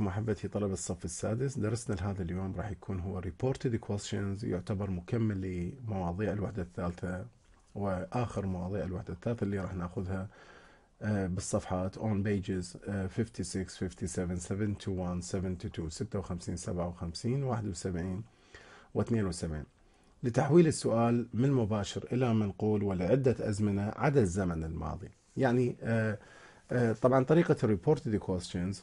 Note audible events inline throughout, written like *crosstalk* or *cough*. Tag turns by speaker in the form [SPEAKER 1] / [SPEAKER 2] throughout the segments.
[SPEAKER 1] بكم أحبتي طلبة الصف السادس درسنا لهذا اليوم راح يكون هو reported questions يعتبر مكمل لمواضيع الوحدة الثالثة وآخر مواضيع الوحدة الثالثة اللي راح ناخذها آه، بالصفحات on pages 56, 57, 71, 72, 56, 57, 71 و 72 لتحويل السؤال من مباشر إلى منقول ولعدة أزمنة عدا الزمن الماضي يعني آه، آه، طبعا طريقة الريبورتد questions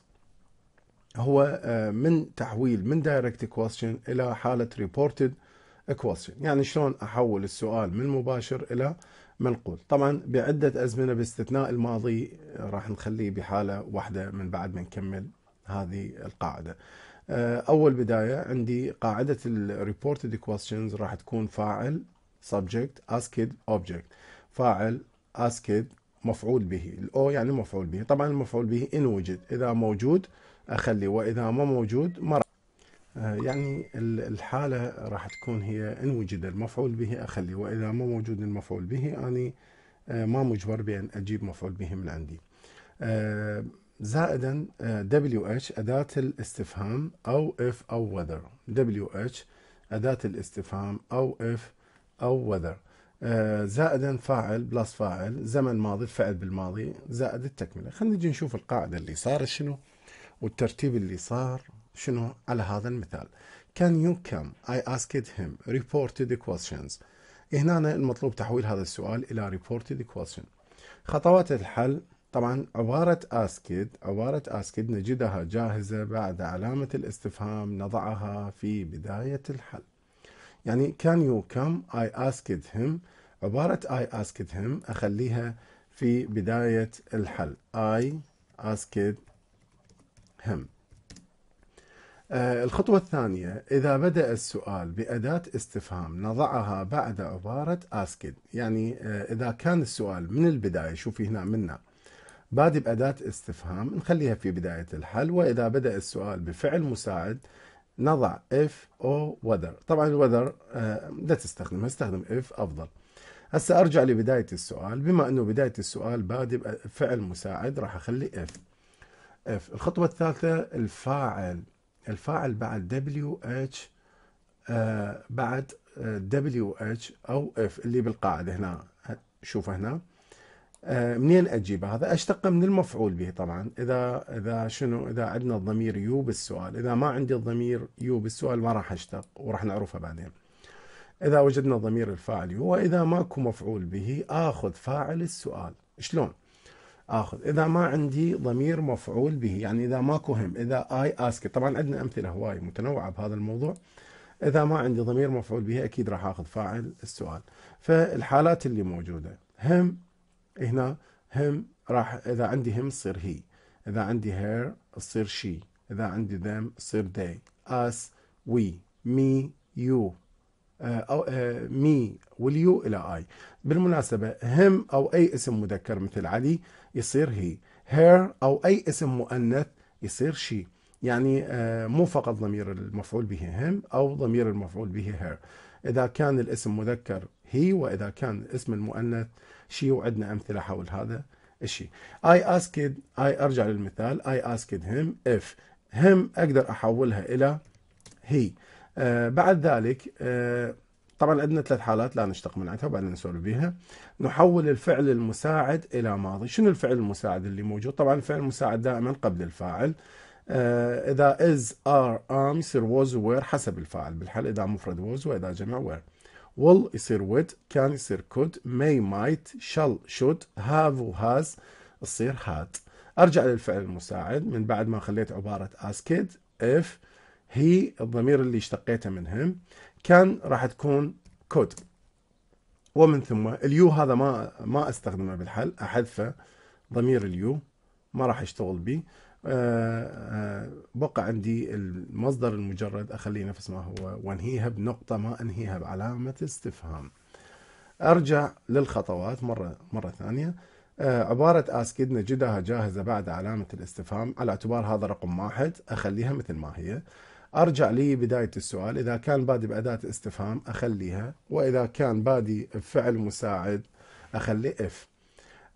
[SPEAKER 1] هو آه، من تحويل من دايركت كويستشن الى حاله ريبورتد كويستشن يعني شلون احول السؤال من مباشر الى منقول طبعا بعده ازمنه باستثناء الماضي آه، راح نخليه بحاله واحده من بعد ما نكمل هذه القاعده آه، اول بدايه عندي قاعده الريبورتد كويستشنز راح تكون فاعل سبجكت اسكيد اوبجكت فاعل اسكيد مفعول به الأو يعني مفعول به طبعا المفعول به إن وجد إذا موجود أخلي وإذا ما موجود ما آه، يعني الحالة راح تكون هي إن وجد المفعول به أخلي وإذا ما موجود المفعول به أني آه، ما مجبر بأن أجيب مفعول به من عندي آه، زائدا WH أداة الاستفهام أو if أو whether WH أداة الاستفهام أو if أو whether آه، زائدا فاعل بلس فاعل زمن ماضي الفعل بالماضي زائد التكمله خلينا نجي نشوف القاعده اللي صار شنو والترتيب اللي صار شنو على هذا المثال can you come I asked him reported the questions هنا المطلوب تحويل هذا السؤال إلى reported question خطوات الحل طبعا عبارة asked عبارة asked نجدها جاهزة بعد علامة الاستفهام نضعها في بداية الحل يعني can you come I asked him عبارة I asked him أخليها في بداية الحل I asked him آه، الخطوة الثانية إذا بدأ السؤال بأداة استفهام نضعها بعد عبارة asked يعني آه، إذا كان السؤال من البداية شوفي هنا منا بادي بأداة استفهام نخليها في بداية الحل وإذا بدأ السؤال بفعل مساعد نضع اف او وذر طبعا الوذر آه، لا تستخدم استخدم اف افضل هسه ارجع لبدايه السؤال بما انه بدايه السؤال بادئ بفعل مساعد راح اخلي اف اف الخطوه الثالثه الفاعل الفاعل بعد دبليو اتش آه، بعد دبليو آه، اتش او اف اللي بالقاعده هنا شوف هنا آه، منين اجيب هذا؟ اشتق من المفعول به طبعا، اذا اذا شنو اذا عندنا الضمير يو بالسؤال، اذا ما عندي الضمير يو بالسؤال ما راح اشتق وراح نعرفها بعدين. اذا وجدنا ضمير الفاعل يو واذا ماكو مفعول به اخذ فاعل السؤال، شلون؟ اخذ اذا ما عندي ضمير مفعول به، يعني اذا ماكو هم، اذا اي اسك، طبعا عندنا امثله هواي متنوعه بهذا الموضوع. اذا ما عندي ضمير مفعول به اكيد راح اخذ فاعل السؤال. فالحالات اللي موجوده هم هنا هم راح إذا عندي هم تصير هي إذا عندي هير تصير شي إذا عندي ذم تصير they us we me you آه، أو مي آه، واليو إلى آي بالمناسبة هم أو أي اسم مذكر مثل علي يصير هي هير أو أي اسم مؤنث يصير شي يعني آه، مو فقط ضمير المفعول به هم أو ضمير المفعول به هير إذا كان الاسم مذكر هي وإذا كان الاسم المؤنث شيء وعندنا امثله حول هذا الشيء اي اسكد اي ارجع للمثال اي اسكد هيم اف هم اقدر احولها الى هي آه بعد ذلك آه طبعا عندنا ثلاث حالات لا نشتق من عندها وبعدين نسولف بيها نحول الفعل المساعد الى ماضي شنو الفعل المساعد اللي موجود طبعا الفعل المساعد دائما قبل الفاعل آه اذا از ار ام يصير was وير حسب الفاعل بالحال اذا مفرد was واذا جمع were will يصير would can يصير could may might shall should have و has يصير had ارجع للفعل المساعد من بعد ما خليت عباره as kid if هي الضمير اللي اشتقيته من كان راح تكون كود ومن ثم اليو هذا ما ما استخدمه بالحل احذفه ضمير اليو ما راح يشتغل بيه آه، آه، بقى عندي المصدر المجرد أخليه نفس ما هو وانهيها بنقطة ما أنهيها بعلامة استفهام أرجع للخطوات مرة, مرة ثانية آه، عبارة أسكيد نجدها جاهزة بعد علامة الاستفهام على اعتبار هذا رقم واحد أخليها مثل ما هي أرجع لي بداية السؤال إذا كان بادي بأداة استفهام أخليها وإذا كان بادي بفعل مساعد أخلي اف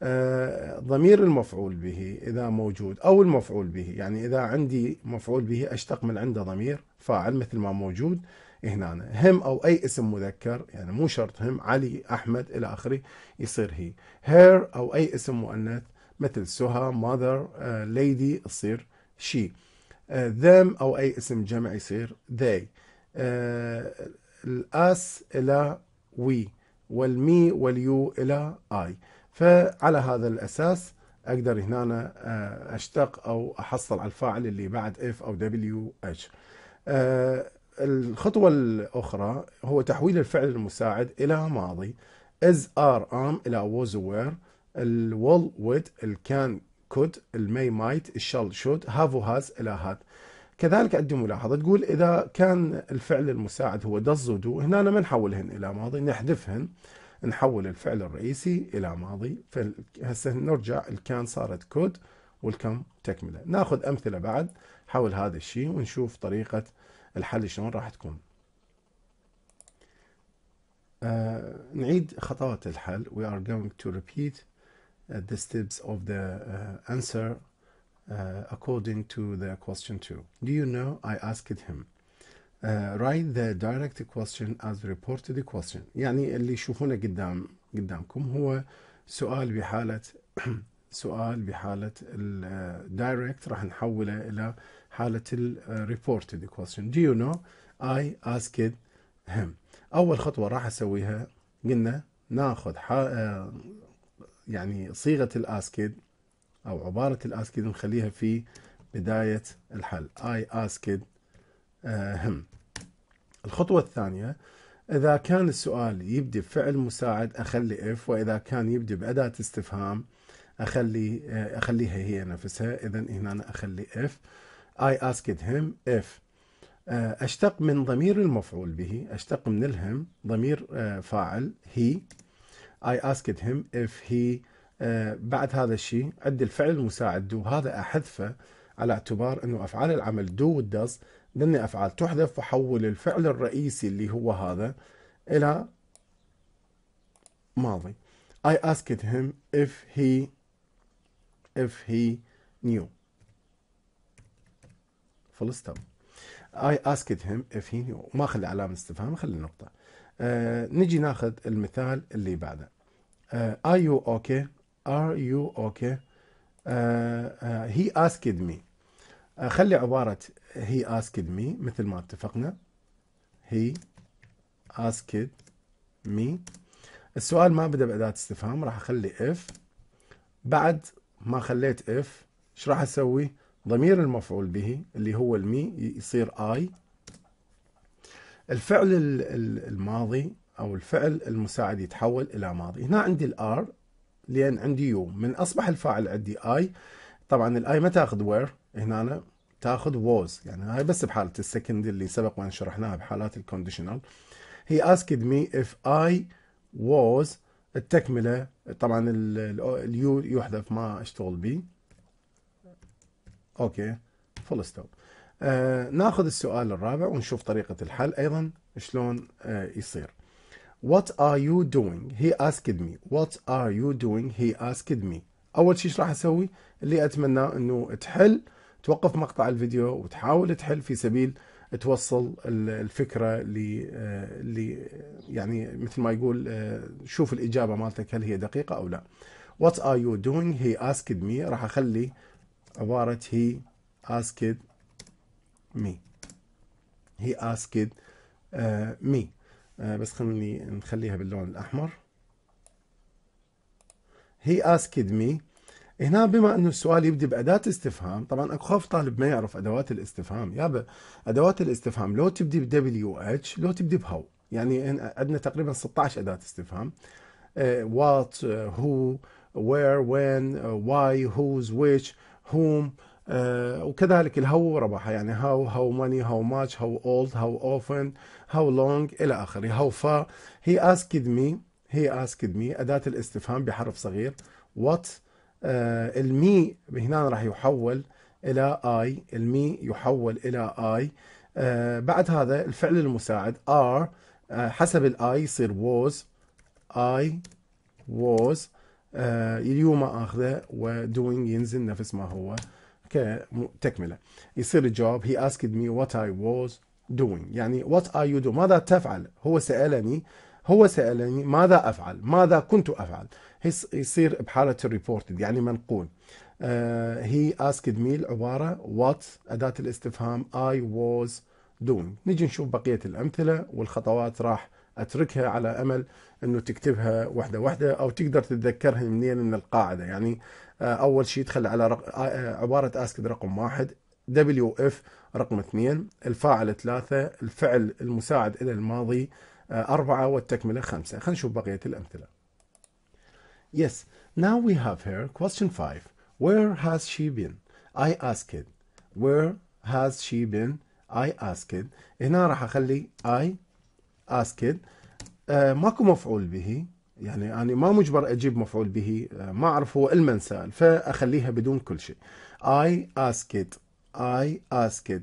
[SPEAKER 1] آه، ضمير المفعول به إذا موجود أو المفعول به يعني إذا عندي مفعول به أشتق من عنده ضمير فاعل مثل ما موجود هنا هم أو أي اسم مذكر يعني مو شرط هم علي أحمد إلى آخره يصير هي هير أو أي اسم مؤنث مثل سهى mother آه، lady تصير she آه، them أو أي اسم جمع يصير they الأس إلى we والمي واليو إلى I فعلى هذا الأساس أقدر هنا آه، أشتق أو أحصل على الفاعل اللي بعد اف أو دبليو اتش. آه، الخطوة الأخرى هو تحويل الفعل المساعد إلى ماضي از ار ام إلى was وير الول ود الكان كود الماي مايت الشال شود هافو هاز إلى هات كذلك عندي ملاحظة تقول إذا كان الفعل المساعد هو دز ودو هنا ما نحولهن إلى ماضي نحذفهن نحول الفعل الرئيسي إلى ماضي هسه نرجع الكان صارت كود والكم تكملة ناخذ أمثلة بعد حول هذا الشيء ونشوف طريقة الحل شلون راح تكون uh, نعيد خطوات الحل we are going to repeat uh, the steps of the uh, answer uh, according to the question 2 do you know I asked him Uh, write the direct question as reported question يعني اللي يشوفونه قدام قدامكم هو سؤال بحالة *clears throat* سؤال بحالة الدايركت uh, راح نحوله إلى حالة الريبورتد uh, question do you know I asked him أول خطوة راح أسويها قلنا ناخذ يعني صيغة الاسكيد أو عبارة الاسكيد نخليها في بداية الحل I asked him الخطوة الثانية إذا كان السؤال يبدي بفعل مساعد أخلي إف وإذا كان يبدي بأداة استفهام أخلي آه، أخليها هي نفسها إذا هنا أنا أخلي إف I asked him if آه، أشتق من ضمير المفعول به أشتق من الهم ضمير آه، فاعل he I asked him if he بعد هذا الشيء عد الفعل المساعد دو هذا أحذفه على اعتبار أنه أفعال العمل دو does ضمن أفعال تحذف فحول الفعل الرئيسي اللي هو هذا إلى ماضي I asked him if he if he knew full stop I asked him if he knew ما خلي علامة استفهام خلي نقطة آه نجي ناخذ المثال اللي بعده آه Are you okay? Are you okay? Uh, uh, he asked me آه، خلي عبارة هي اسكد مي مثل ما اتفقنا هي اسكد مي السؤال ما بدا باداه استفهام راح اخلي اف بعد ما خليت اف ايش راح اسوي ضمير المفعول به اللي هو المي يصير اي الفعل الماضي او الفعل المساعد يتحول الى ماضي هنا عندي الار لان عندي يو من اصبح الفاعل عندي اي طبعا الاي ما تاخذ وير هنا تاخذ was يعني هاي بس بحاله السكند اللي سبق وان شرحناها بحالات الكونديشنال هي asked me if I was التكمله طبعا اليو يحذف ما اشتغل بي اوكي فول ستوب آه، ناخذ السؤال الرابع ونشوف طريقه الحل ايضا شلون uh, يصير What are you doing? He asked me. What are you doing? He asked me. اول شيء ايش راح اسوي؟ اللي اتمنى انه تحل توقف مقطع الفيديو وتحاول تحل في سبيل توصل الفكره آه، ل يعني مثل ما يقول آه، شوف الاجابه مالتك هل هي دقيقه او لا. What are you doing? He asked me راح اخلي عباره he asked me. He asked آه، me. بس خليني نخليها باللون الاحمر. He asked me هنا بما انه السؤال يبدي باداه استفهام طبعا اكو خوف طالب ما يعرف ادوات الاستفهام يابا ادوات الاستفهام لو تبدي بدبليو اتش لو تبدي بهاو يعني عندنا تقريبا 16 اداه استفهام وات هو وير وين واي هوز ويتش هوم وكذلك الهو ربحها يعني هاو هاو ماني هاو ماتش هاو اولد هاو اوفن هاو لونج الى اخره هاو فا هي اسكد مي هي اسكد مي اداه الاستفهام بحرف صغير وات آه، المي هنا راح يحول الى اي المي يحول الى اي آه، بعد هذا الفعل المساعد ار آه، حسب الاي يصير was I was اليوم اخذه ودوينج ينزل نفس ما هو كتكمله يصير الجواب هي asked مي وات اي was doing يعني what are you doing ماذا تفعل هو سألني هو سألني ماذا أفعل ماذا كنت أفعل يصير بحالة الريبورتد يعني منقول هي اسك ميل عبارة وات أداة الاستفهام I was doing نجي نشوف بقية الأمثلة والخطوات راح اتركها على امل انه تكتبها واحده واحده او تقدر تتذكرها منين من القاعده يعني آه، اول شيء تخلي على رق... آه، آه، عباره اسك رقم واحد دبليو اف رقم اثنين الفاعل ثلاثه الفعل المساعد الى الماضي اربعه والتكمله خمسه خلينا نشوف بقيه الامثله Yes, now we have her. Question 5. Where has she been? I asked. Where has she been? I asked. هنا راح اخلي I asked. Uh, آه، ماكو مفعول به يعني انا يعني ما مجبر اجيب مفعول به آه، ما اعرف هو المنسال فاخليها بدون كل شيء. I asked. I asked.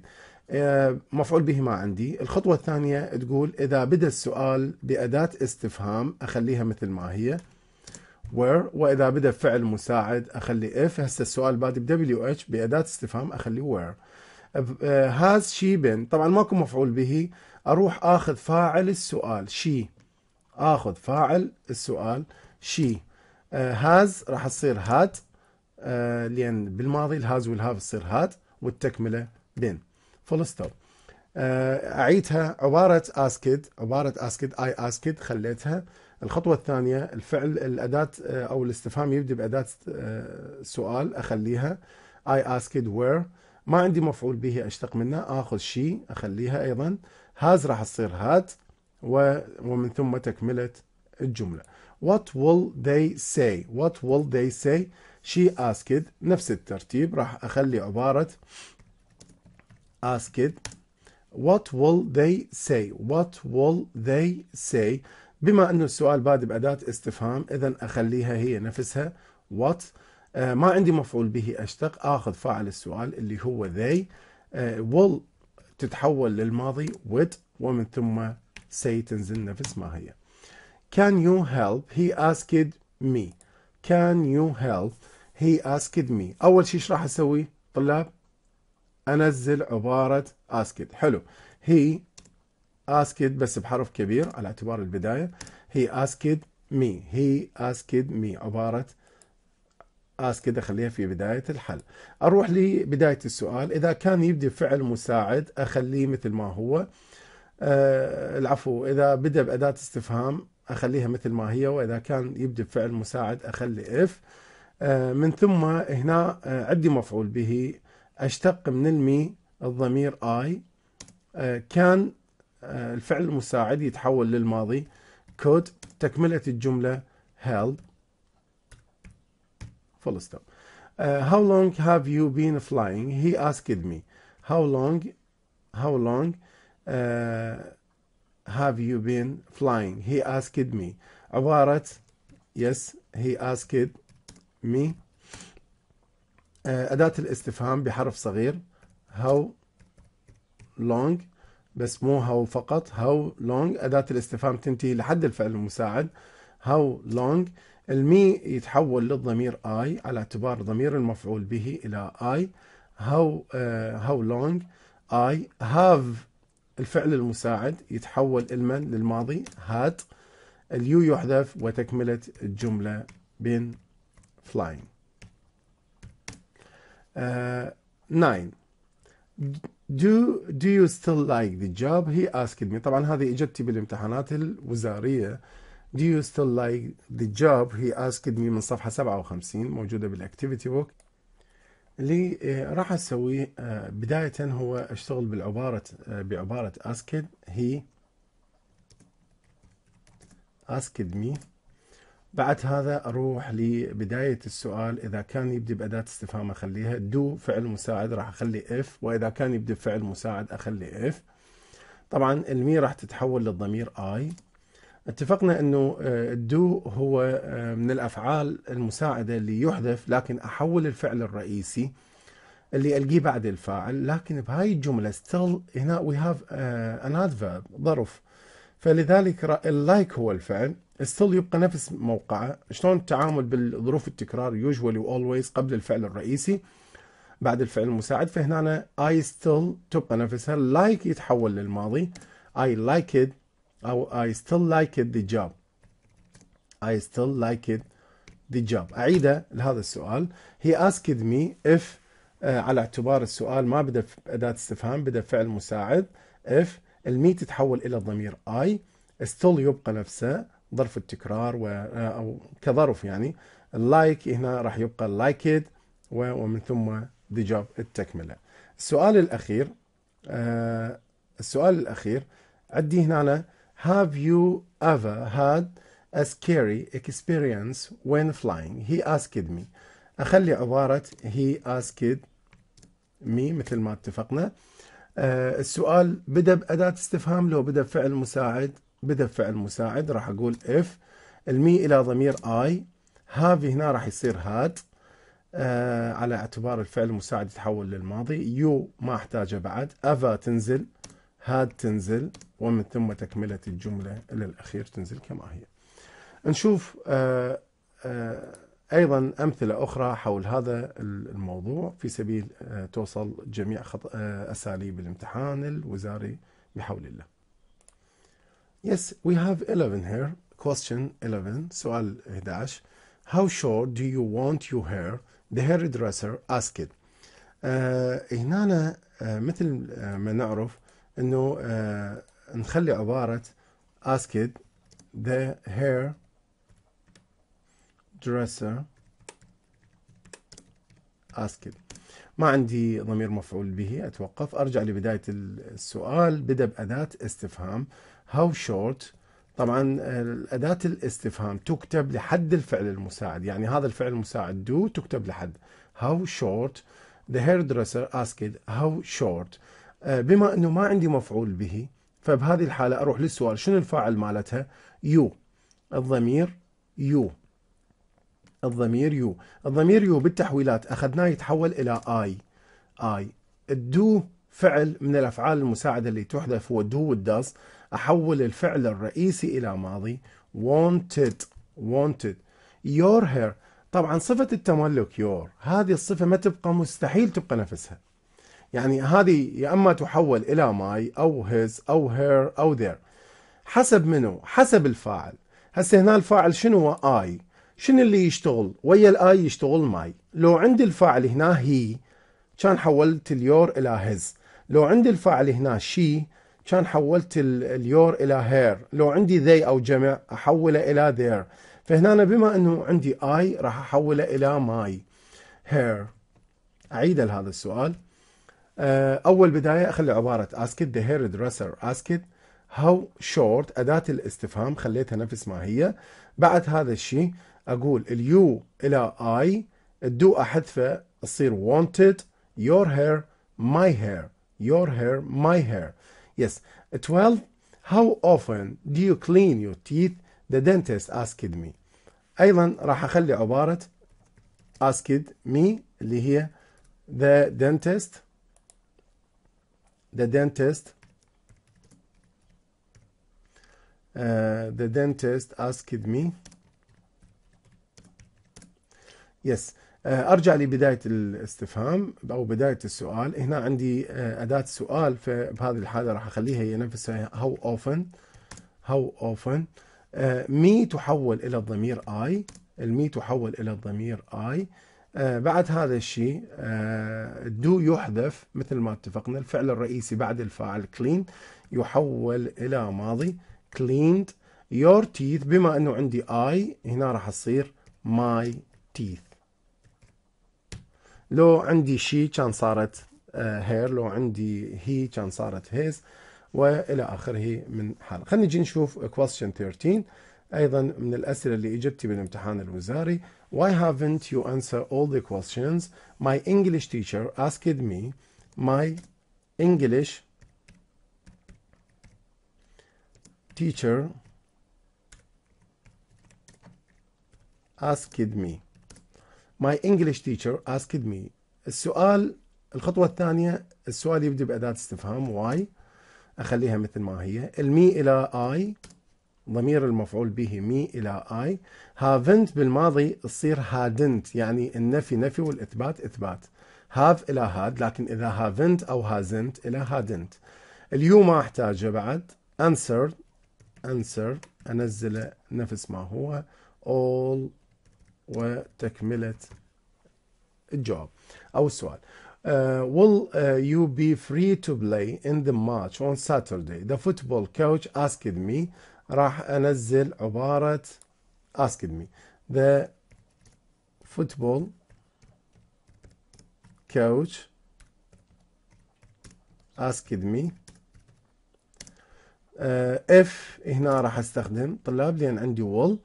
[SPEAKER 1] آه مفعول به ما عندي الخطوة الثانية تقول إذا بدأ السؤال بأداة استفهام أخليها مثل ما هي where واذا بدا فعل مساعد اخلي if هسه السؤال بادي ب WH باداه استفهام اخلي where uh, has she been طبعا ماكو مفعول به اروح اخذ فاعل السؤال she اخذ فاعل السؤال she uh, has راح تصير had uh, لان بالماضي الهاز والهاف تصير هاد والتكمله بين فول ستوب اعيدها عباره اسكد عباره اسكد اي اسكد خليتها الخطوة الثانية الفعل الأداة آه، أو الاستفهام يبدأ بأداة آه، سؤال أخليها I asked where ما عندي مفعول به أشتق منه آخذ شي أخليها أيضا هاز راح تصير هات ومن ثم تكملة الجملة What will they say What will they say she asked نفس الترتيب راح أخلي عبارة asked What will they say What will they say بما انه السؤال بادي باداه استفهام اذا اخليها هي نفسها وات آه، ما عندي مفعول به اشتق اخذ فاعل السؤال اللي هو they آه، will تتحول للماضي with ومن ثم سي تنزل نفس ما هي can you help he asked me can you help he asked me اول شيء ايش راح اسوي طلاب انزل عباره asked حلو هي asked بس بحرف كبير على اعتبار البدايه هي asked مي هي asked مي عباره asked اخليها في بدايه الحل اروح لبدايه السؤال اذا كان يبدأ فعل مساعد اخليه مثل ما هو آه العفو اذا بدا باداه استفهام اخليها مثل ما هي واذا كان يبدأ بفعل مساعد اخلي اف آه من ثم هنا آه عندي مفعول به اشتق من المي الضمير اي آه، كان الفعل المساعد يتحول للماضي كود تكملة الجملة help full stop uh, how long have you been flying he asked me how long how long uh, have you been flying he asked me عبارة yes he asked me أداة الاستفهام بحرف صغير how long بس مو هاو فقط هاو لونج أداة الاستفهام تنتهي لحد الفعل المساعد هاو لونج المي يتحول للضمير اي على اعتبار ضمير المفعول به الى اي هاو آه، هاو لونج اي هاف الفعل المساعد يتحول المن للماضي هات اليو يحذف وتكملة الجملة بين فلاين آه، 9 Do, do you still like the job? He asked me. طبعا هذه إجابتي بالامتحانات الوزارية. Do you still like the job? He asked me من صفحة 57 موجودة بالاكتيفيتي بوك. اللي راح أسويه آه، بداية هو أشتغل بالعبارة آه، بعبارة asked he asked me بعد هذا اروح لبدايه السؤال اذا كان يبدي باداه استفهام اخليها دو فعل مساعد راح اخلي اف واذا كان يبدي بفعل مساعد اخلي اف طبعا المي راح تتحول للضمير اي اتفقنا انه الدو آه، هو آه، من الافعال المساعده اللي يحذف لكن احول الفعل الرئيسي اللي القيه بعد الفاعل لكن بهاي الجمله ستيل هنا وي هاف ان ادفيرب ظرف فلذلك اللايك هو الفعل ستيل يبقى نفس موقعه شلون التعامل بالظروف التكرار يوجوالي اولويز قبل الفعل الرئيسي بعد الفعل المساعد فهنا اي ستيل تبقى نفسها لايك like يتحول للماضي اي ات او اي ستيل ات ذا جاب اي ستيل ات ذا جاب اعيده لهذا السؤال هي اسكد مي اف على اعتبار السؤال ما بدا اداه استفهام بدا فعل مساعد اف المي تتحول إلى الضمير I ستيل يبقى نفسه ظرف التكرار و آه، أو كظرف يعني اللايك هنا راح يبقى لايكد ومن ثم ذا جوب التكملة السؤال الأخير آه السؤال الأخير عندي هنا أنا have you ever had a scary experience when flying he asked me أخلي عبارة he asked me مثل ما اتفقنا آه، السؤال بدا بأداة استفهام لو بدا بفعل مساعد بدا بفعل مساعد راح أقول اف المي إلى ضمير I هذه هنا راح يصير هاد آه على اعتبار الفعل المساعد يتحول للماضي يو ما احتاجه بعد أفا تنزل هاد تنزل ومن ثم تكملة الجملة إلى الأخير تنزل كما هي نشوف آه آه ايضا امثله اخرى حول هذا الموضوع في سبيل آه، توصل جميع آه، اساليب الامتحان الوزاري بحول الله. Yes, we have 11 here. Question 11, سؤال 11. How short do you want your hair? The hairdresser asked. آه هنا آه مثل آه، ما نعرف انه نخلي عباره asked the hair dresser asked ما عندي ضمير مفعول به اتوقف ارجع لبدايه السؤال بدا باداه استفهام how short طبعا آه، اداه الاستفهام تكتب لحد الفعل المساعد يعني هذا الفعل المساعد do تكتب لحد how short the hairdresser asked how short آه، بما انه ما عندي مفعول به فبهذه الحاله اروح للسؤال شنو الفاعل مالتها يو الضمير يو الضمير يو الضمير يو بالتحويلات أخذناه يتحول إلى آي آي الدو فعل من الأفعال المساعدة اللي تحذف هو دو والداز أحول الفعل الرئيسي إلى ماضي wanted wanted your hair طبعا صفة التملك يور هذه الصفة ما تبقى مستحيل تبقى نفسها يعني هذه يا اما تحول الى ماي او هيز او هير او ذير حسب منو حسب الفاعل هسه هنا الفاعل شنو هو اي شنو اللي يشتغل ويا الاي يشتغل ماي لو عندي الفاعل هنا هي كان حولت اليور الى هز لو عندي الفاعل هنا شي كان حولت اليور الى هير لو عندي ذي او جمع احوله الى ذير فهنا بما انه عندي اي راح احوله الى ماي هير اعيد هذا السؤال آه، اول بدايه اخلي عباره اسكت ذا هير دريسر اسكت هاو شورت اداه الاستفهام خليتها نفس ما هي بعد هذا الشيء اقول اليو الى اي الدو احذفه تصير wanted your hair my hair your hair my hair yes 12 how often do you clean your teeth the dentist asked me ايضا راح اخلي عباره asked me اللي هي the dentist the dentist uh, the dentist asked me يس آه، ارجع لبدايه الاستفهام او بدايه السؤال هنا عندي آه، اداه سؤال فبهذه الحاله راح اخليها هي نفسها هاو اوفن هاو اوفن مي تحول الى الضمير اي المي تحول الى الضمير اي آه، بعد هذا الشيء دو يحذف مثل ما اتفقنا الفعل الرئيسي بعد الفاعل كلين يحول الى ماضي كليند يور تيث بما انه عندي اي هنا راح تصير ماي تيث لو عندي شي كان صارت آه، هير لو عندي هي كان صارت هيز والى اخره من حال خلينا نجي نشوف question 13 ايضا من الاسئله اللي اجبتي بالامتحان الوزاري why haven't you answered all the questions my english teacher asked me my english teacher asked me My English teacher asked me السؤال الخطوة الثانية السؤال يبدأ بأداة استفهام why أخليها مثل ما هي المي إلى I ضمير المفعول به مي إلى I haven't بالماضي تصير hadn't يعني النفي نفي والإثبات إثبات have إلى had لكن إذا haven't أو hasn't إلى hadn't ما أحتاجه بعد answered answer أنزله نفس ما هو all وتكملة الجواب أو السؤال Uh, will uh, you be free to play in the match on Saturday? The football coach asked me. راح أنزل عبارة asked me. The football coach asked me uh, if هنا راح استخدم طلاب لأن عندي will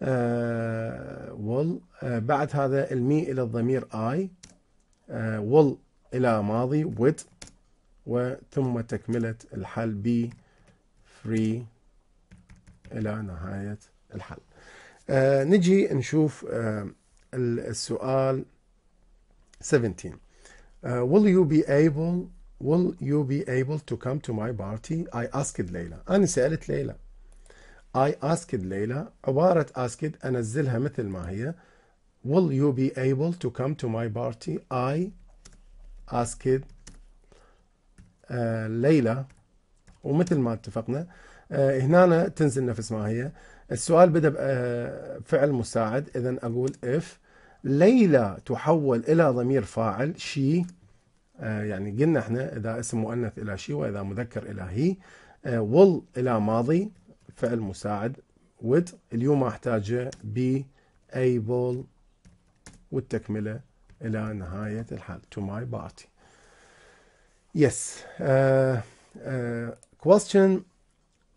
[SPEAKER 1] will آه، آه، بعد هذا المي إلى الضمير I will آه، إلى ماضي with وثم تكملة الحل be free إلى نهاية الحل نجي نشوف السؤال 17 will you be able will you be able to come to my party I asked Leila أنا سألت ليلى I asked ليلى عبارة asked أنزلها مثل ما هي Will you be able to come to my party? I asked آه، ليلى ومثل ما اتفقنا آه، هنا تنزل نفس ما هي السؤال بدأ بفعل آه، مساعد إذا أقول if ليلى تحول إلى ضمير فاعل she يعني قلنا احنا إذا اسم مؤنث إلى she وإذا مذكر إلى he will إلى ماضي فعل مساعد ود اليوم احتاجه be able والتكملة إلى نهاية الحال to my party yes uh, uh, question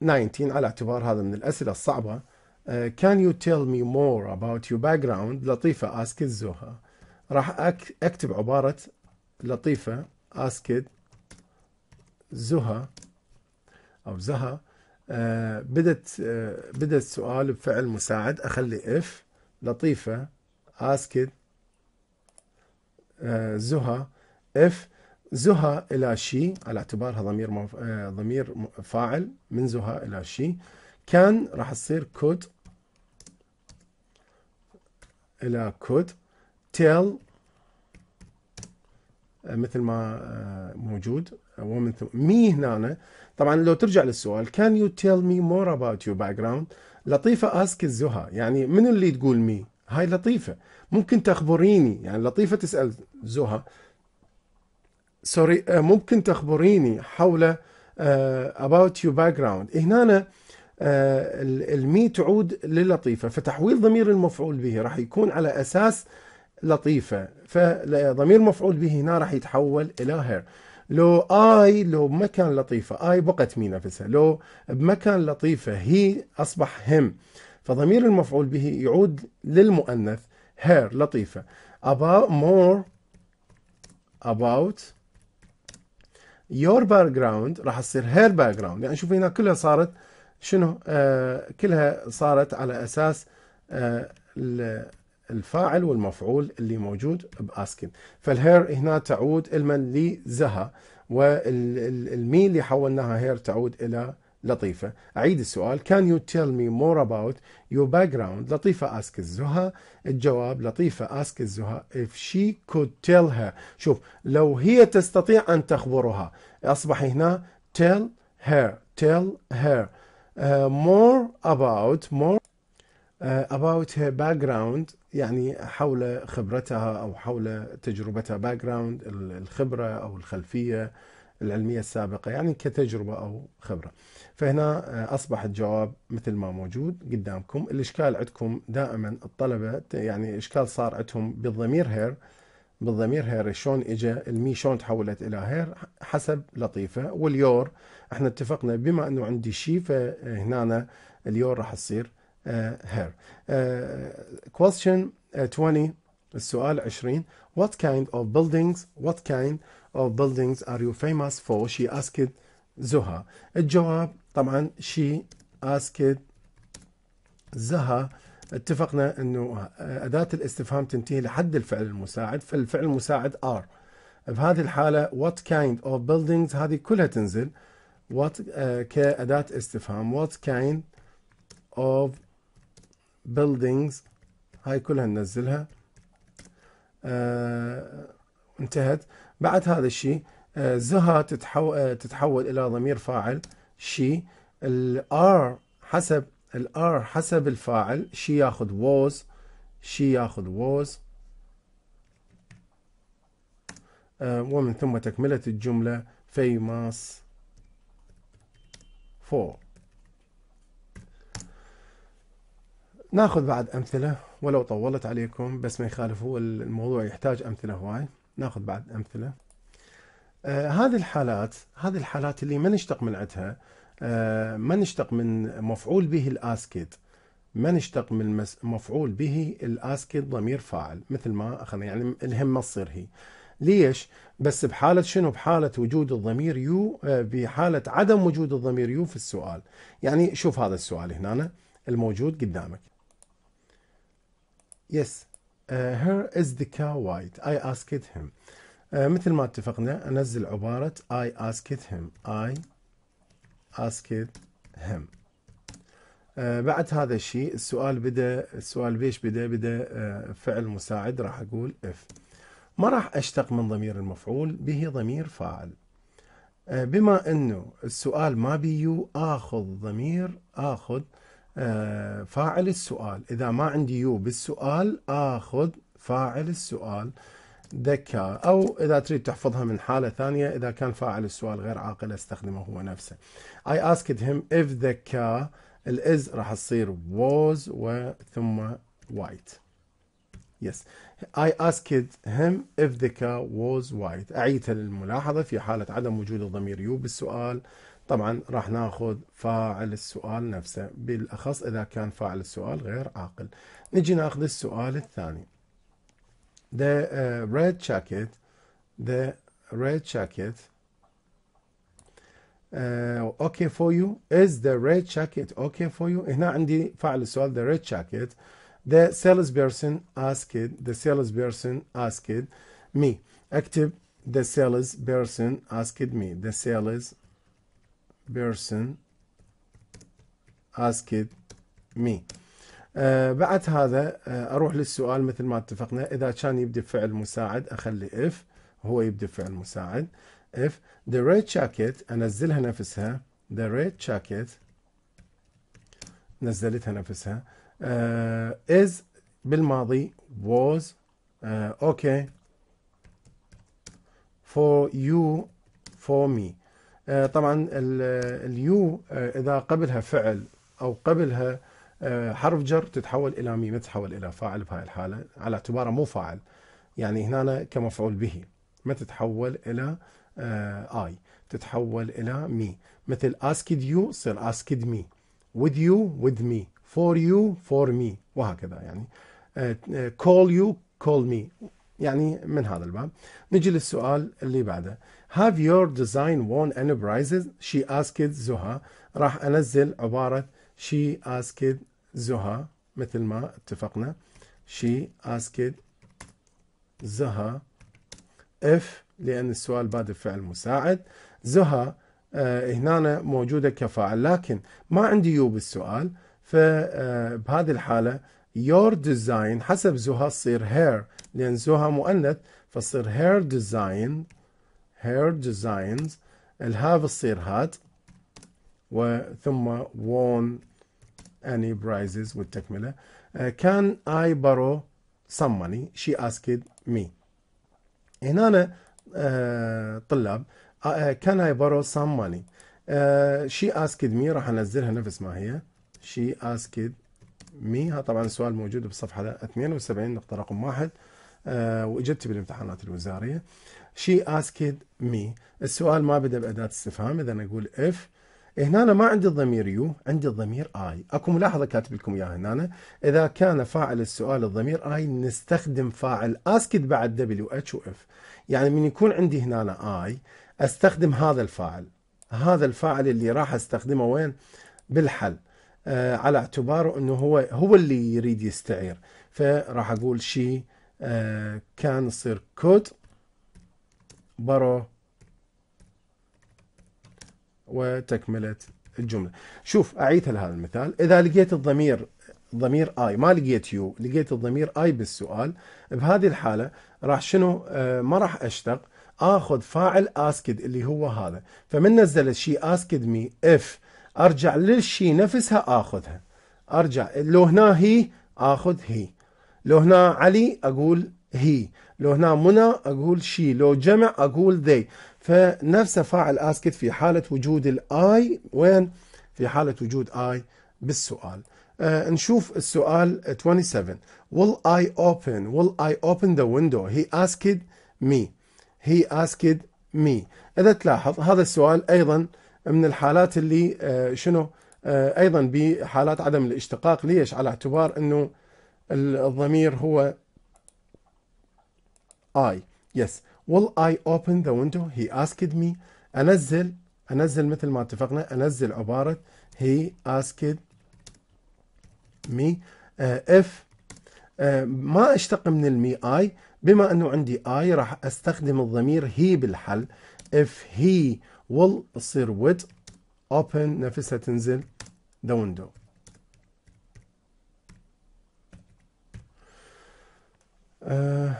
[SPEAKER 1] 19 على اعتبار هذا من الأسئلة الصعبة uh, can you tell me more about your background لطيفة اسكت زوها راح أكتب عبارة لطيفة اسكت زها أو زها آه، بدت آه، بدت سؤال بفعل مساعد اخلي اف لطيفه اسكت زها اف زها الى شي على اعتبارها ضمير مف... آه، ضمير فاعل من زها الى شي كان راح تصير كود الى كود تيل مثل ما موجود ومن ثم مي هنا طبعا لو ترجع للسؤال يو تيل مي مور اباوت يور باك جراوند لطيفة اسك زها يعني من اللي تقول مي هاي لطيفة ممكن تخبريني يعني لطيفة تسأل زها آه، سوري ممكن تخبريني حول اباوت يور باك جراوند هنا آه، المي تعود للطيفة فتحويل ضمير المفعول به راح يكون على أساس لطيفة فضمير مفعول به هنا راح يتحول إلى هير لو اي لو بمكان لطيفه اي بقت مي نفسها لو بمكان لطيفه هي اصبح هم فضمير المفعول به يعود للمؤنث هير لطيفه about more about your background راح تصير her background يعني شوف هنا كلها صارت شنو آه كلها صارت على اساس آه الفاعل والمفعول اللي موجود باسكن فالهير هنا تعود الما لزها والمي اللي حولناها هير تعود الى لطيفة أعيد السؤال Can you tell me more about your background لطيفة ask الزها الجواب لطيفة ask الزها If she could tell her شوف لو هي تستطيع أن تخبرها أصبح هنا tell her tell her uh, more about more Uh, about her background يعني حول خبرتها أو حول تجربتها background الخبرة أو الخلفية العلمية السابقة يعني كتجربة أو خبرة فهنا uh, أصبح الجواب مثل ما موجود قدامكم الإشكال عندكم دائما الطلبة يعني إشكال صار عندهم بالضمير هير بالضمير هير شلون اجى المي شلون تحولت الى هير حسب لطيفه واليور احنا اتفقنا بما انه عندي شي فهنا اليور راح تصير her. question 20 السؤال 20 What kind of buildings What kind of buildings are you famous for? She asked زها الجواب طبعا she asked زها اتفقنا انه اداة الاستفهام تنتهي لحد الفعل المساعد فالفعل المساعد are بهذه الحالة what kind of buildings هذه كلها تنزل what uh, كأداة استفهام what kind of buildings هاي كلها ننزلها آه انتهت بعد هذا الشيء آه زها تتحول, آه، تتحول الى ضمير فاعل شي الار حسب الار حسب الفاعل شي ياخذ was شي ياخذ was آه ومن ثم تكملة الجملة famous for ناخذ بعد أمثلة ولو طولت عليكم بس ما يخالف هو الموضوع يحتاج أمثلة هواي ناخذ بعد أمثلة آه هذه الحالات هذه الحالات اللي ما نشتق من عندها آه ما نشتق من مفعول به الآسكت ما نشتق من مفعول به الآسكت ضمير فاعل مثل ما أخذنا يعني الهم ما تصير هي ليش؟ بس بحالة شنو؟ بحالة وجود الضمير يو آه، بحالة عدم وجود الضمير يو في السؤال يعني شوف هذا السؤال هنا الموجود قدامك Yes, uh, her is the cow white. I asked him. Uh, مثل ما اتفقنا انزل عبارة I asked him. I asked him. Uh, بعد هذا الشيء السؤال بدا السؤال بيش بدا بدا uh, فعل مساعد راح اقول if ما راح اشتق من ضمير المفعول به ضمير فاعل uh, بما انه السؤال ما بيو اخذ ضمير اخذ آه، فاعل السؤال إذا ما عندي يو بالسؤال آخذ فاعل السؤال ذكاء أو إذا تريد تحفظها من حالة ثانية إذا كان فاعل السؤال غير عاقل استخدمه هو نفسه I asked him if the car الإز راح تصير was وثم white Yes. I asked him if the car was white. أعيد للملاحظة في حالة عدم وجود الضمير يو بالسؤال. طبعا راح ناخذ فاعل السؤال نفسه بالاخص اذا كان فاعل السؤال غير عاقل نجي ناخذ السؤال الثاني the red jacket the red jacket uh, okay for you is the red jacket okay for you هنا عندي فاعل السؤال the red jacket the salesperson asked the salesperson asked me اكتب the salesperson asked me the sales person asked me آه بعد هذا آه اروح للسؤال مثل ما اتفقنا اذا كان يبدي فعل مساعد اخلي if هو يبدي فعل مساعد if the red jacket انزلها نفسها the red jacket نزلتها نفسها آه is بالماضي was آه okay for you for me آه، طبعا اليو آه، اذا قبلها فعل او قبلها آه، حرف جر تتحول الى ميم تتحول الى فاعل بهاي الحاله على اعتباره مو فاعل يعني هنا كمفعول به ما تتحول الى اي تتحول الى مي مثل اسكيد يو تصير اسكيد مي with you with me for you for me وهكذا يعني call you call me يعني من هذا الباب نجي للسؤال اللي بعده Have your design won any prizes? She asked Zoha راح أنزل عبارة she asked Zoha مثل ما اتفقنا she asked Zoha if لأن السؤال بعد فعل مساعد زها آه، هنا موجودة كفاعل لكن ما عندي يو بالسؤال فبهذه آه، الحالة your design حسب زها تصير her لأن زها مؤنث فصير her design هير designs الهاف تصير هات وثم won any prizes والتكملة كان uh, I borrow some money she asked me هنا آه، طلاب كان آه، آه، I borrow some money شي اسكد مي راح انزلها نفس ما هي شي اسكد مي ها طبعا السؤال موجود بالصفحه 72 نقطه رقم واحد آه بالامتحانات الوزاريه she asked me السؤال ما بدأ بأداة استفهام إذا نقول if هنا أنا ما عندي الضمير يو عندي الضمير اي اكو ملاحظه كاتب لكم اياها هنا اذا كان فاعل السؤال الضمير اي نستخدم فاعل اسكت بعد دبليو اتش واف يعني من يكون عندي هنا اي استخدم هذا الفاعل هذا الفاعل اللي راح استخدمه وين بالحل آه على اعتباره انه هو هو اللي يريد يستعير فراح اقول شي آه كان يصير كود برو وتكملة الجملة شوف أعيدها لهذا المثال إذا لقيت الضمير ضمير اي ما لقيت يو لقيت الضمير اي بالسؤال بهذه الحالة راح شنو آه ما راح أشتق اخذ فاعل اسكد اللي هو هذا فمن نزلت شي اسكد مي اف ارجع للشي نفسها اخذها ارجع لو هنا هي اخذ هي لو هنا علي اقول هي لو هنا منى أقول شي لو جمع أقول ذي فنفس فاعل اسكت في حالة وجود الاي وين في حالة وجود اي بالسؤال آه نشوف السؤال 27 will I open will I open the window he asked me he asked me إذا تلاحظ هذا السؤال أيضا من الحالات اللي آه شنو آه أيضا بحالات عدم الاشتقاق ليش على اعتبار أنه الضمير هو I yes will I open the window he asked me أنزل أنزل مثل ما اتفقنا أنزل عبارة he asked me uh, if uh, ما أشتق من المي I بما أنه عندي I راح أستخدم الضمير he بالحل if he will تصير would open نفسها تنزل the window uh,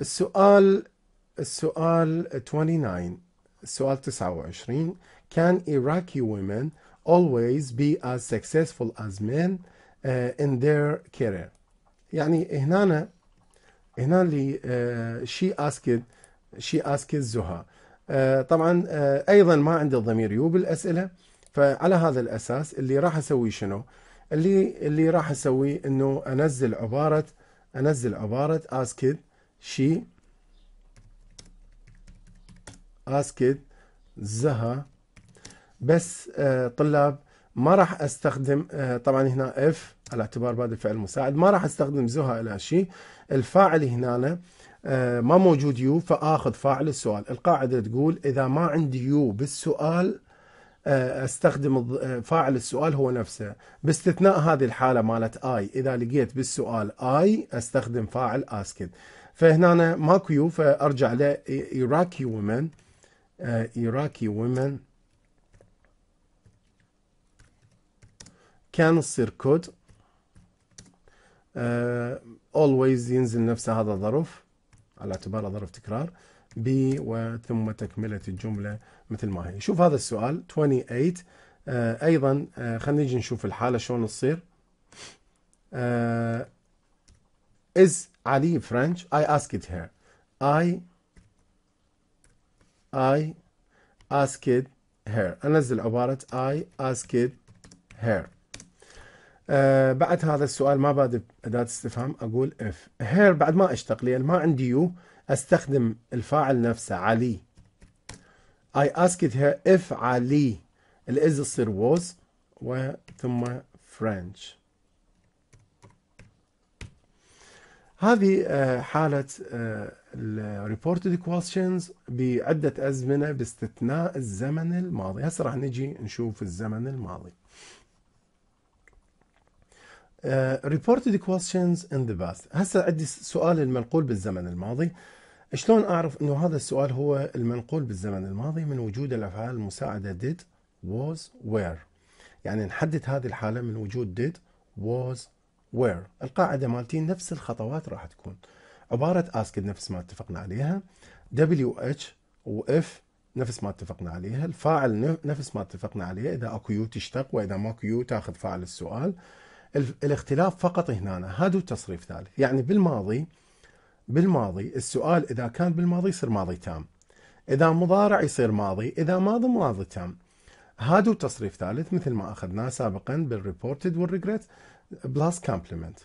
[SPEAKER 1] السؤال السؤال 29 السؤال 29 Can Iraqi women always be as successful as men uh, in their career? يعني هنا هنا اللي uh, she asked she asked زها uh, طبعا uh, ايضا ما عندي الضمير يو بالاسئله فعلى هذا الاساس اللي راح اسوي شنو؟ اللي اللي راح اسوي انه انزل عباره انزل عباره asked she asked زها بس طلاب ما راح استخدم eh, طبعا هنا اف على اعتبار بعد الفعل المساعد ما راح استخدم زها الى شيء الفاعل هنا eh, ما موجود يو فاخذ فاعل السؤال القاعده تقول اذا ما عندي يو بالسؤال eh, استخدم فاعل السؤال هو نفسه باستثناء هذه الحاله مالت اي اذا لقيت بالسؤال اي استخدم فاعل اسكت فهنا ماكو يو فارجع لايراكي وومن ايراكي وومن كان تصير كود اولويز آه، ينزل نفس هذا الظرف على اعتباره ظرف تكرار بي وثم تكمله الجمله مثل ما هي شوف هذا السؤال 28 آه، ايضا آه، خلينا نجي نشوف الحاله شلون تصير Is Ali French? I asked her. I I asked her. أنزل عبارة I asked her. آه، بعد هذا السؤال ما بعد أداة استفهام أقول if. her بعد ما أشتق لي ما عندي you أستخدم الفاعل نفسه علي. I asked her if علي. الإز تصير was وثم French. هذه آه، حالة آه، الريبورتد كويستشنز بعدة أزمنة باستثناء الزمن الماضي هسه راح نجي نشوف الزمن الماضي ريبورتد كويستشنز ان ذا باست هسه عندي سؤال المنقول بالزمن الماضي شلون اعرف انه هذا السؤال هو المنقول بالزمن الماضي من وجود الافعال المساعده did was were يعني نحدد هذه الحاله من وجود did was where القاعدة مالتي نفس الخطوات راح تكون عبارة اسك نفس ما اتفقنا عليها wh واف نفس ما اتفقنا عليها الفاعل نفس ما اتفقنا عليه إذا اكو يو تشتق وإذا ماكو يو تاخذ فاعل السؤال الاختلاف فقط هنا هادو تصريف ثالث يعني بالماضي بالماضي السؤال إذا كان بالماضي يصير ماضي تام إذا مضارع يصير ماضي إذا ماضي ماضي تام هادو تصريف ثالث مثل ما أخذناه سابقا بالريبورتد والريجريت بلس كومبلمنت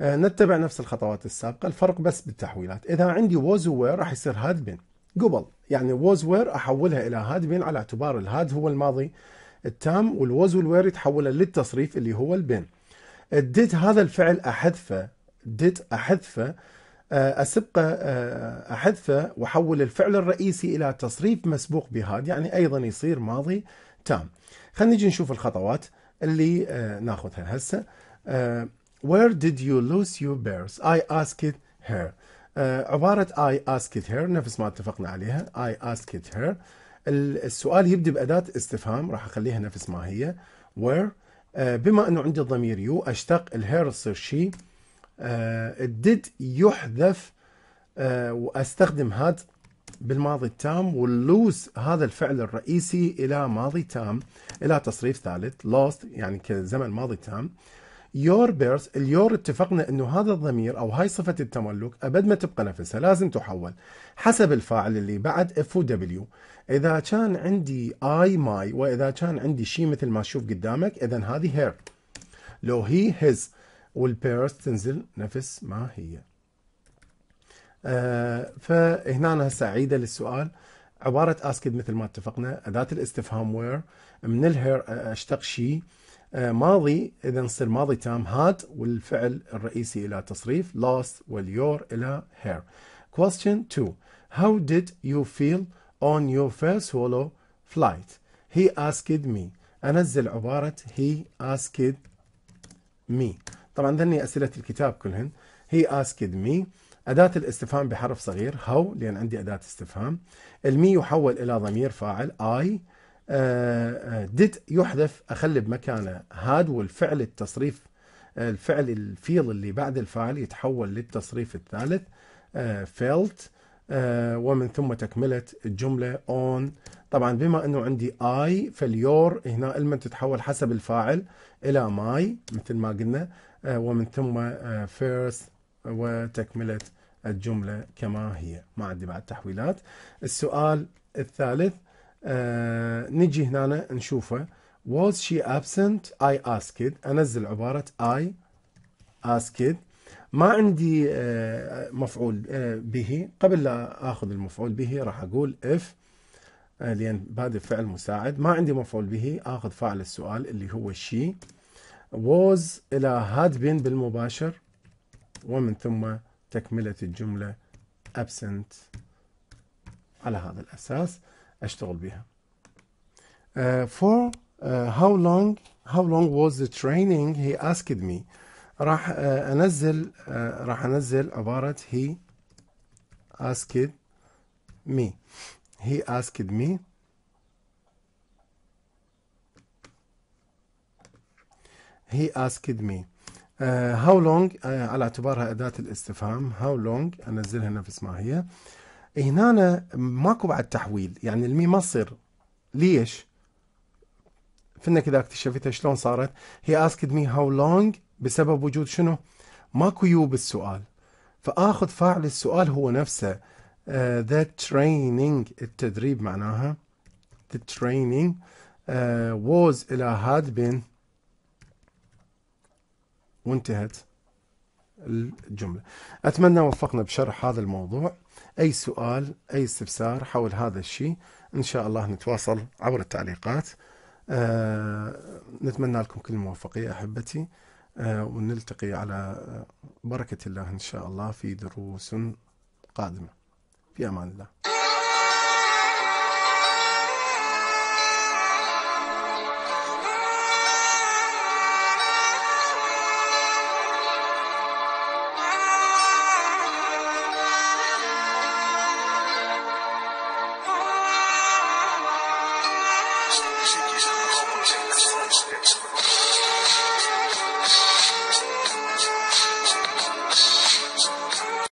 [SPEAKER 1] آه، نتبع نفس الخطوات السابقة الفرق بس بالتحويلات إذا عندي ووز وير راح يصير هاد بين قبل يعني ووز وير أحولها إلى هاد بين على اعتبار الهاد هو الماضي التام والوز والوير يتحولا للتصريف اللي هو البين الديت آه، هذا الفعل أحذفه ديت أحذفه آه، أسبقه أحذفه وحول الفعل الرئيسي إلى تصريف مسبوق بهاد يعني أيضا يصير ماضي تام خلينا نجي نشوف الخطوات اللي ناخذها هسه uh, Where did you lose your bears? I asked her. Uh, عبارة I asked her نفس ما اتفقنا عليها I asked her السؤال يبدأ بأداة استفهام راح أخليها نفس ما هي Where uh, بما أنه عندي الضمير يو أشتق الهير تصير شي did يحذف uh, وأستخدم هاد بالماضي التام واللوز هذا الفعل الرئيسي الى ماضي تام الى تصريف ثالث lost يعني كزمن ماضي تام يور بيرث اليور اتفقنا انه هذا الضمير او هاي صفه التملك ابد ما تبقى نفسها لازم تحول حسب الفاعل اللي بعد اف ودبليو اذا كان عندي اي ماي واذا كان عندي شيء مثل ما تشوف قدامك اذا هذه هير لو هي هيز والبيرث تنزل نفس ما هي آه فهنا هسه عيده للسؤال عباره اسكد مثل ما اتفقنا اداه الاستفهام وير من الهير اشتق شيء آه، ماضي اذا نصير ماضي تام هاد والفعل الرئيسي الى تصريف lost واليور الى هير Question 2 How did you feel on your first solo flight? He asked me. انزل عباره he asked me. طبعا ذني اسئله الكتاب كلهن. He asked me أداة الاستفهام بحرف صغير how لأن عندي أداة استفهام المي يحول إلى ضمير فاعل I آه، آه، ديت يحذف اخلي بمكانه هاد والفعل التصريف آه، الفعل الفيل اللي بعد الفاعل يتحول للتصريف الثالث فيلت ومن ثم تكمله الجمله اون طبعا بما انه عندي اي فاليور هنا المن تتحول حسب الفاعل الى ماي مثل ما قلنا ومن ثم فيرست وتكمله الجمله كما هي ما عندي بعد تحويلات السؤال الثالث آه، نجي هنا نشوفه was she absent I asked انزل عباره I asked ما عندي آه، مفعول آه، به قبل لا اخذ المفعول به راح اقول if لان بادئ فعل مساعد ما عندي مفعول به اخذ فاعل السؤال اللي هو she was الى had been بالمباشر ومن ثم تكمله الجمله absent على هذا الاساس اشتغل بيها uh, for uh, how long how long was the training he asked me راح uh, انزل uh, راح انزل عباره he asked me he asked me he asked me uh, how long uh, على اعتبارها اداه الاستفهام how long انزلها نفس ما هي هنا ماكو بعد تحويل يعني المي ما تصير ليش؟ فلنا كذا اكتشفتها شلون صارت هي اسكد مي هاو لونج بسبب وجود شنو؟ ماكو يو بالسؤال فاخذ فاعل السؤال هو نفسه ذا آه، uh, training التدريب معناها the training ووز آه، was إلى had been وانتهت الجملة أتمنى وفقنا بشرح هذا الموضوع أي سؤال أي استفسار حول هذا الشيء إن شاء الله نتواصل عبر التعليقات أه نتمنى لكم كل الموفقية أحبتي أه ونلتقي على بركة الله إن شاء الله في دروس قادمة في أمان الله